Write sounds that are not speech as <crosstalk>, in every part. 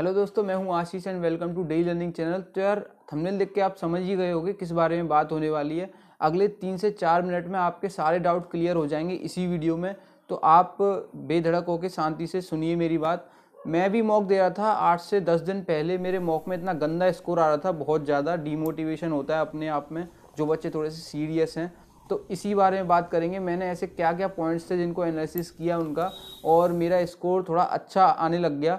hello दोस्तों मैं हूं Ashish and welcome to daily learning channel तो यार थंबनेल देख के आप समझ ही गए होंगे किस बारे में बात होने वाली है अगले तीन से चार मिनट में आपके सारे डाउट क्लियर हो जाएंगे इसी वीडियो में तो आप बेधड़क होकर शांति से सुनिए मेरी बात मैं भी मॉक दे रहा था आठ से दस दिन पहले मेरे मॉक में इतना गंदा स्कोर आ रहा था बहुत ज़्यादा डीमोटिवेशन होता है अपने आप में जो बच्चे थोड़े से सीरियस हैं तो इसी बारे में बात करेंगे मैंने ऐसे क्या क्या पॉइंट्स थे जिनको एनालिसिस किया उनका और मेरा स्कोर थोड़ा अच्छा आने लग गया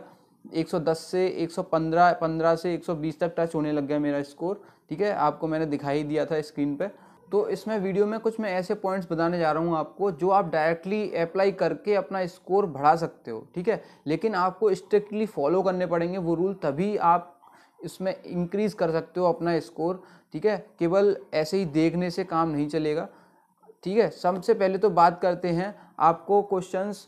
110 से 115 15 से 120 तक टच होने लग गया मेरा स्कोर ठीक है आपको मैंने दिखाई दिया था स्क्रीन पे तो इसमें वीडियो में कुछ मैं ऐसे पॉइंट्स बताने जा रहा हूँ आपको जो आप डायरेक्टली अप्लाई करके अपना स्कोर बढ़ा सकते हो ठीक है लेकिन आपको स्ट्रिक्टली फॉलो करने पड़ेंगे वो रूल तभी आप इसमें इंक्रीज़ कर सकते हो अपना स्कोर ठीक है केवल ऐसे ही देखने से काम नहीं चलेगा ठीक है सबसे पहले तो बात करते हैं आपको क्वेश्चंस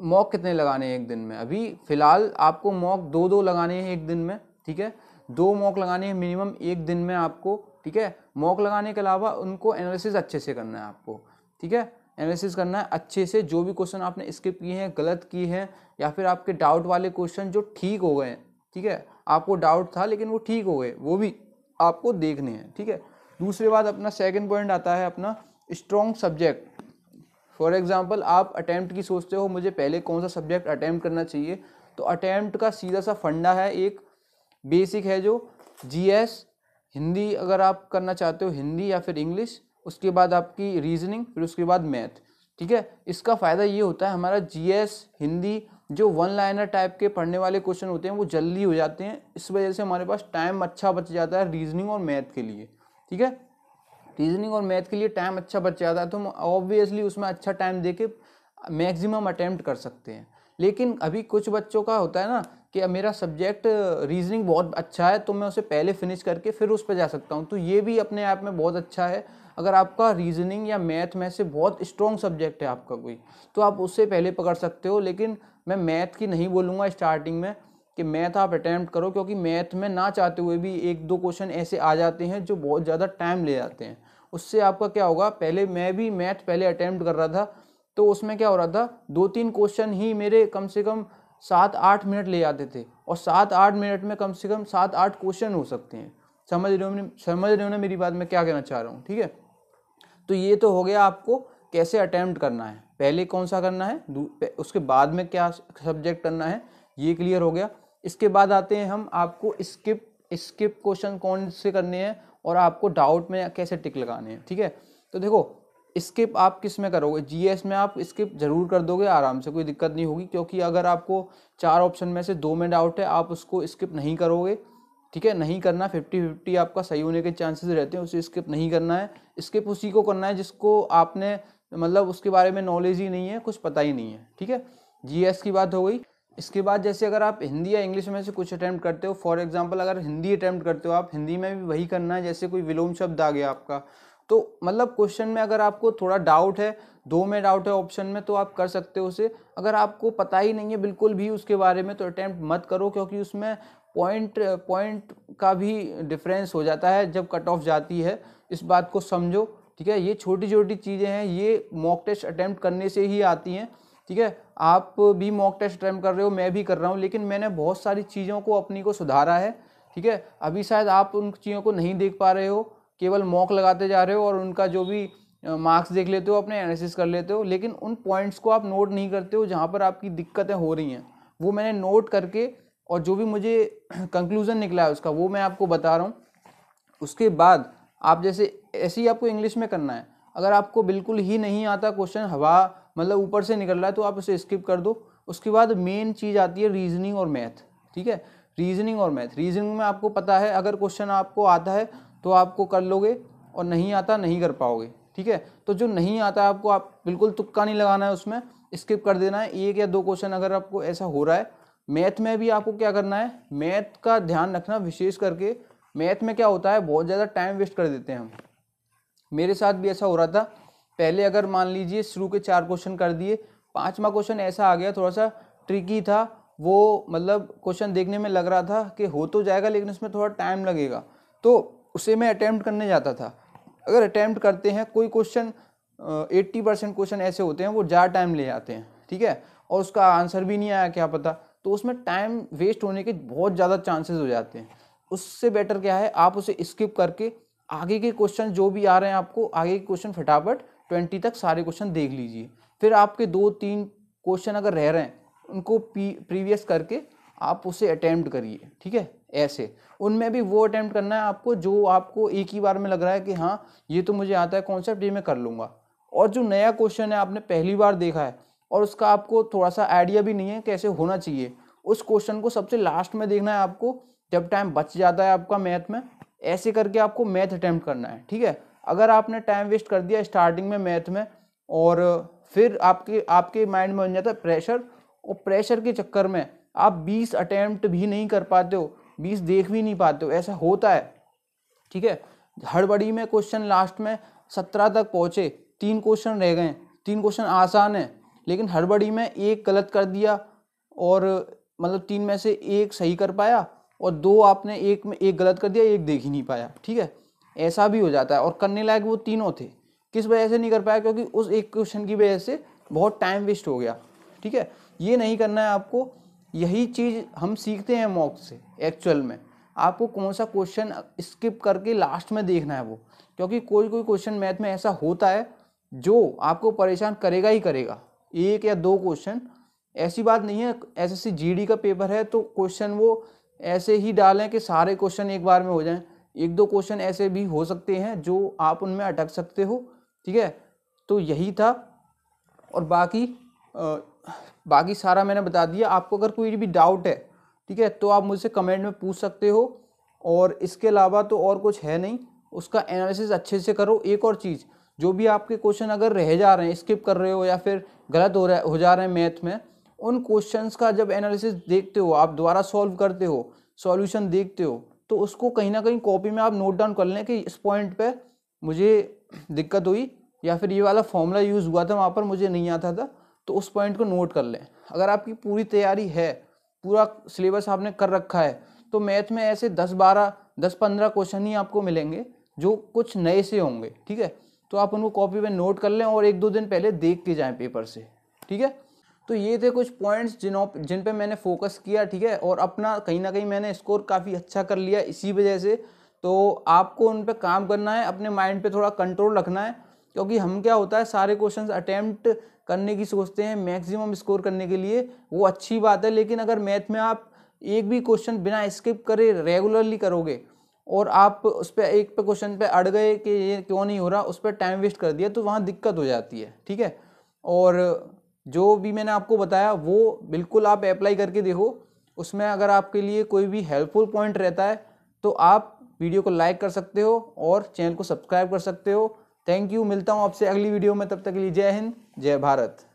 मॉक कितने लगाने हैं एक दिन में अभी फ़िलहाल आपको मॉक दो दो लगाने हैं एक दिन में ठीक है दो मॉक लगाने हैं मिनिमम एक दिन में आपको ठीक है मॉक लगाने के अलावा उनको एनालिसिस अच्छे से करना है आपको ठीक है एनालिसिस करना है अच्छे से जो भी क्वेश्चन आपने स्किप किए हैं गलत किए हैं या फिर आपके डाउट वाले क्वेश्चन जो ठीक हो गए ठीक है आपको डाउट था लेकिन वो ठीक हो गए वो भी आपको देखने हैं ठीक है दूसरी बात अपना सेकेंड पॉइंट आता है अपना स्ट्रॉन्ग सब्जेक्ट फॉर एग्ज़ाम्पल आप अटैम्प्ट की सोचते हो मुझे पहले कौन सा सब्जेक्ट अटैम्प्ट करना चाहिए तो अटैम्प्ट का सीधा सा फंडा है एक बेसिक है जो जीएस हिंदी अगर आप करना चाहते हो हिंदी या फिर इंग्लिश उसके बाद आपकी रीजनिंग फिर उसके बाद मैथ ठीक है इसका फ़ायदा ये होता है हमारा जीएस हिंदी जो वन लाइनर टाइप के पढ़ने वाले क्वेश्चन होते हैं वो जल्दी हो जाते हैं इस वजह से हमारे पास टाइम अच्छा बच जाता है रीजनिंग और मैथ के लिए ठीक है रीजनिंग और मैथ के लिए टाइम अच्छा बच जाता है तो हम ऑब्वियसली उसमें अच्छा टाइम दे के मैक्सिमम अटैम्प्ट कर सकते हैं लेकिन अभी कुछ बच्चों का होता है ना कि मेरा सब्जेक्ट रीजनिंग बहुत अच्छा है तो मैं उसे पहले फिनिश करके फिर उस पर जा सकता हूँ तो ये भी अपने आप में बहुत अच्छा है अगर आपका रीजनिंग या मैथ में से बहुत स्ट्रॉन्ग सब्जेक्ट है आपका कोई तो आप उससे पहले पकड़ सकते हो लेकिन मैं मैथ की नहीं बोलूँगा स्टार्टिंग में कि मैथ आप अटैम्प्ट करो क्योंकि मैथ में ना चाहते हुए भी एक दो क्वेश्चन ऐसे आ जाते हैं जो बहुत ज़्यादा टाइम ले जाते हैं उससे आपका क्या होगा पहले मैं भी मैथ पहले अटैम्प्ट कर रहा था तो उसमें क्या हो रहा था दो तीन क्वेश्चन ही मेरे कम से कम सात आठ मिनट ले जाते थे और सात आठ मिनट में कम से कम सात आठ क्वेश्चन हो सकते हैं समझ रहे हो समझ रहे हो ना मेरी बात मैं क्या कहना चाह रहा हूँ ठीक है तो ये तो हो गया आपको कैसे अटैम्प्ट करना है पहले कौन सा करना है उसके बाद में क्या सब्जेक्ट करना है ये क्लियर हो गया इसके बाद आते हैं हम आपको स्किप स्किप क्वेश्चन कौन से करने हैं और आपको डाउट में कैसे टिक लगाने हैं ठीक है तो देखो स्किप आप किस में करोगे जीएस में आप स्किप जरूर कर दोगे आराम से कोई दिक्कत नहीं होगी क्योंकि अगर आपको चार ऑप्शन में से दो में डाउट है आप उसको स्किप नहीं करोगे ठीक है नहीं करना फिफ्टी फिफ्टी आपका सही होने के चांसेस रहते हैं उसे स्किप नहीं करना है स्किप उसी को करना है जिसको आपने मतलब उसके बारे में नॉलेज ही नहीं है कुछ पता ही नहीं है ठीक है जी की बात हो गई इसके बाद जैसे अगर आप हिंदी या इंग्लिश में से कुछ अटैम्प्ट करते हो फॉर एग्जाम्पल अगर हिंदी अटैम्प्ट करते हो आप हिंदी में भी वही करना है जैसे कोई विलोम शब्द आ गया आपका तो मतलब क्वेश्चन में अगर आपको थोड़ा डाउट है दो में डाउट है ऑप्शन में तो आप कर सकते हो उसे अगर आपको पता ही नहीं है बिल्कुल भी उसके बारे में तो अटैम्प्ट मत करो क्योंकि उसमें पॉइंट पॉइंट का भी डिफरेंस हो जाता है जब कट ऑफ जाती है इस बात को समझो ठीक है ये छोटी छोटी चीज़ें हैं ये मॉक टेस्ट अटैम्प्ट करने से ही आती हैं ठीक है आप भी मॉक टेस्ट अटैम्प्ट कर रहे हो मैं भी कर रहा हूँ लेकिन मैंने बहुत सारी चीज़ों को अपनी को सुधारा है ठीक है अभी शायद आप उन चीज़ों को नहीं देख पा रहे हो केवल मॉक लगाते जा रहे हो और उनका जो भी मार्क्स देख लेते हो अपने एनालिसिस कर लेते हो लेकिन उन पॉइंट्स को आप नोट नहीं करते हो जहाँ पर आपकी दिक्कतें हो रही हैं वो मैंने नोट करके और जो भी मुझे कंक्लूज़न <clears throat> निकला है उसका वो मैं आपको बता रहा हूँ उसके बाद आप जैसे ऐसे ही आपको इंग्लिश में करना है अगर आपको बिल्कुल ही नहीं आता क्वेश्चन हवा मतलब ऊपर से निकल रहा है तो आप उसे स्किप कर दो उसके बाद मेन चीज़ आती है रीजनिंग और मैथ ठीक है रीजनिंग और मैथ रीजनिंग में आपको पता है अगर क्वेश्चन आपको आता है तो आपको कर लोगे और नहीं आता नहीं कर पाओगे ठीक है तो जो नहीं आता आपको आप बिल्कुल तुक्का नहीं लगाना है उसमें स्किप कर देना है एक या दो क्वेश्चन अगर आपको ऐसा हो रहा है मैथ में भी आपको क्या करना है मैथ का ध्यान रखना विशेष करके मैथ में क्या होता है बहुत ज़्यादा टाइम वेस्ट कर देते हैं हम मेरे साथ भी ऐसा हो रहा था पहले अगर मान लीजिए शुरू के चार क्वेश्चन कर दिए पाँचवा क्वेश्चन ऐसा आ गया थोड़ा सा ट्रिकी था वो मतलब क्वेश्चन देखने में लग रहा था कि हो तो जाएगा लेकिन उसमें थोड़ा टाइम लगेगा तो उसे मैं अटैम्प्ट करने जाता था अगर अटैम्प्ट करते हैं कोई क्वेश्चन एट्टी परसेंट क्वेश्चन ऐसे होते हैं वो ज़्यादा टाइम ले जाते हैं ठीक है और उसका आंसर भी नहीं आया क्या पता तो उसमें टाइम वेस्ट होने के बहुत ज़्यादा चांसेस हो जाते हैं उससे बेटर क्या है आप उसे स्किप करके आगे के क्वेश्चन जो भी आ रहे हैं आपको आगे के क्वेश्चन फटाफट ट्वेंटी तक सारे क्वेश्चन देख लीजिए फिर आपके दो तीन क्वेश्चन अगर रह रहे हैं उनको प्रीवियस करके आप उसे अटैम्प्ट करिए ठीक है ऐसे उनमें भी वो अटैम्प्ट करना है आपको जो आपको एक ही बार में लग रहा है कि हाँ ये तो मुझे आता है कॉन्सेप्ट ये मैं कर लूँगा और जो नया क्वेश्चन है आपने पहली बार देखा है और उसका आपको थोड़ा सा आइडिया भी नहीं है कैसे होना चाहिए उस क्वेश्चन को सबसे लास्ट में देखना है आपको जब टाइम बच जाता है आपका मैथ में ऐसे करके आपको मैथ अटैम्प्ट करना है ठीक है अगर आपने टाइम वेस्ट कर दिया स्टार्टिंग में मैथ में और फिर आपके आपके माइंड में बन जाता है प्रेशर और प्रेशर के चक्कर में आप 20 अटैम्प्ट भी नहीं कर पाते हो 20 देख भी नहीं पाते हो ऐसा होता है ठीक है हड़बड़ी में क्वेश्चन लास्ट में सत्रह तक पहुँचे तीन क्वेश्चन रह गए तीन क्वेश्चन आसान है लेकिन हड़बड़ी में एक गलत कर दिया और मतलब तीन में से एक सही कर पाया और दो आपने एक में एक गलत कर दिया एक देख ही नहीं पाया ठीक है ऐसा भी हो जाता है और करने लायक वो तीनों थे किस वजह से नहीं कर पाया क्योंकि उस एक क्वेश्चन की वजह से बहुत टाइम वेस्ट हो गया ठीक है ये नहीं करना है आपको यही चीज़ हम सीखते हैं मॉक से एक्चुअल में आपको कौन सा क्वेश्चन स्किप करके लास्ट में देखना है वो क्योंकि कोई कोई क्वेश्चन मैथ में ऐसा होता है जो आपको परेशान करेगा ही करेगा एक या दो क्वेश्चन ऐसी बात नहीं है एसएससी जीडी का पेपर है तो क्वेश्चन वो ऐसे ही डालें कि सारे क्वेश्चन एक बार में हो जाएं एक दो क्वेश्चन ऐसे भी हो सकते हैं जो आप उनमें अटक सकते हो ठीक है तो यही था और बाकी आ, बाकी सारा मैंने बता दिया आपको अगर कोई भी डाउट है ठीक है तो आप मुझसे कमेंट में पूछ सकते हो और इसके अलावा तो और कुछ है नहीं उसका एनालिसिस अच्छे से करो एक और चीज़ जो भी आपके क्वेश्चन अगर रह जा रहे हैं स्किप कर रहे हो या फिर गलत हो रहा हो जा रहे हैं मैथ में उन क्वेश्चंस का जब एनालिसिस देखते हो आप दोबारा सॉल्व करते हो सॉल्यूशन देखते हो तो उसको कहीं ना कहीं कॉपी में आप नोट डाउन कर लें कि इस पॉइंट पे मुझे दिक्कत हुई या फिर ये वाला फॉर्मूला यूज़ हुआ था वहाँ पर मुझे नहीं आता था तो उस पॉइंट को नोट कर लें अगर आपकी पूरी तैयारी है पूरा सिलेबस आपने कर रखा है तो मैथ में ऐसे दस बारह दस पंद्रह क्वेश्चन ही आपको मिलेंगे जो कुछ नए से होंगे ठीक है तो आप उनको कॉपी में नोट कर लें और एक दो दिन पहले देख के जाएँ पेपर से ठीक है तो ये थे कुछ पॉइंट्स जिन जिन पे मैंने फोकस किया ठीक है और अपना कहीं ना कहीं मैंने स्कोर काफ़ी अच्छा कर लिया इसी वजह से तो आपको उन पर काम करना है अपने माइंड पे थोड़ा कंट्रोल रखना है क्योंकि हम क्या होता है सारे क्वेश्चंस अटैम्प्ट करने की सोचते हैं मैक्सिमम स्कोर करने के लिए वो अच्छी बात है लेकिन अगर मैथ में आप एक भी क्वेश्चन बिना स्किप करे रेगुलरली करोगे और आप उस पर एक पे क्वेश्चन पे अड़ गए कि ये क्यों नहीं हो रहा उस पर टाइम वेस्ट कर दिया तो वहाँ दिक्कत हो जाती है ठीक है और जो भी मैंने आपको बताया वो बिल्कुल आप अप्लाई करके देखो उसमें अगर आपके लिए कोई भी हेल्पफुल पॉइंट रहता है तो आप वीडियो को लाइक कर सकते हो और चैनल को सब्सक्राइब कर सकते हो थैंक यू मिलता हूँ आपसे अगली वीडियो में तब तक के लिए जय हिंद जय भारत